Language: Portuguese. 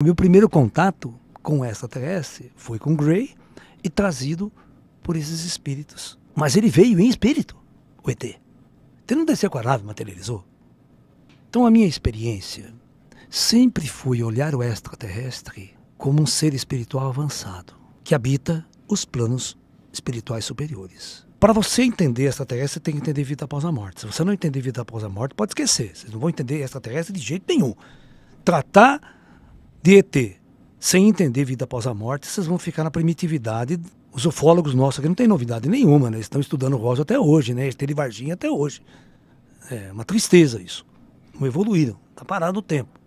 O meu primeiro contato com essa TS foi com Gray e trazido por esses espíritos. Mas ele veio em espírito, o ET. Ele não desceu com a nave, materializou. Então a minha experiência sempre foi olhar o extraterrestre como um ser espiritual avançado que habita os planos espirituais superiores. Para você entender extraterrestre, você tem que entender vida após a morte. Se você não entender vida após a morte, pode esquecer. Vocês não vão entender extraterrestre de jeito nenhum. Tratar DET, sem entender vida após a morte, vocês vão ficar na primitividade. Os ufólogos nossos aqui não tem novidade nenhuma, né? Eles estão estudando rosa até hoje, né? Esteve Varginha até hoje. É uma tristeza isso. Não evoluíram, tá parado o tempo.